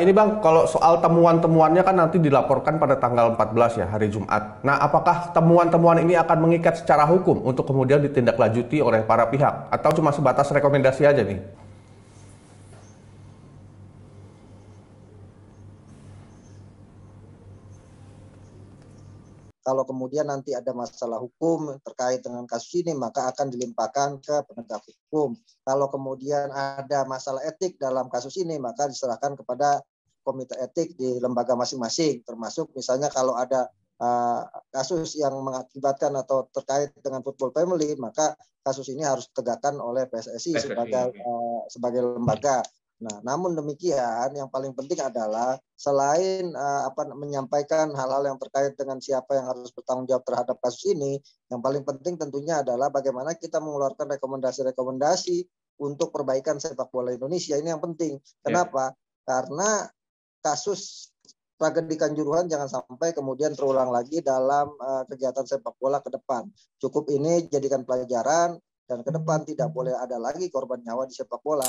Ini Bang, kalau soal temuan-temuannya kan nanti dilaporkan pada tanggal 14 ya, hari Jumat. Nah, apakah temuan-temuan ini akan mengikat secara hukum untuk kemudian ditindaklanjuti oleh para pihak? Atau cuma sebatas rekomendasi aja nih? Kalau kemudian nanti ada masalah hukum terkait dengan kasus ini, maka akan dilimpahkan ke penegak hukum. Kalau kemudian ada masalah etik dalam kasus ini, maka diserahkan kepada komite etik di lembaga masing-masing, termasuk misalnya kalau ada uh, kasus yang mengakibatkan atau terkait dengan football family, maka kasus ini harus tegakkan oleh PSSI, sebagai uh, sebagai lembaga. Nah, namun demikian yang paling penting adalah selain uh, apa menyampaikan hal-hal yang terkait dengan siapa yang harus bertanggung jawab terhadap kasus ini, yang paling penting tentunya adalah bagaimana kita mengeluarkan rekomendasi-rekomendasi untuk perbaikan sepak bola Indonesia ini yang penting. Iya. Kenapa? Yeah. Karena kasus tragedi Kanjuruhan jangan sampai kemudian terulang lagi dalam uh, kegiatan sepak bola ke depan. Cukup ini jadikan pelajaran dan ke depan hmm. tidak boleh ada lagi korban nyawa di sepak bola.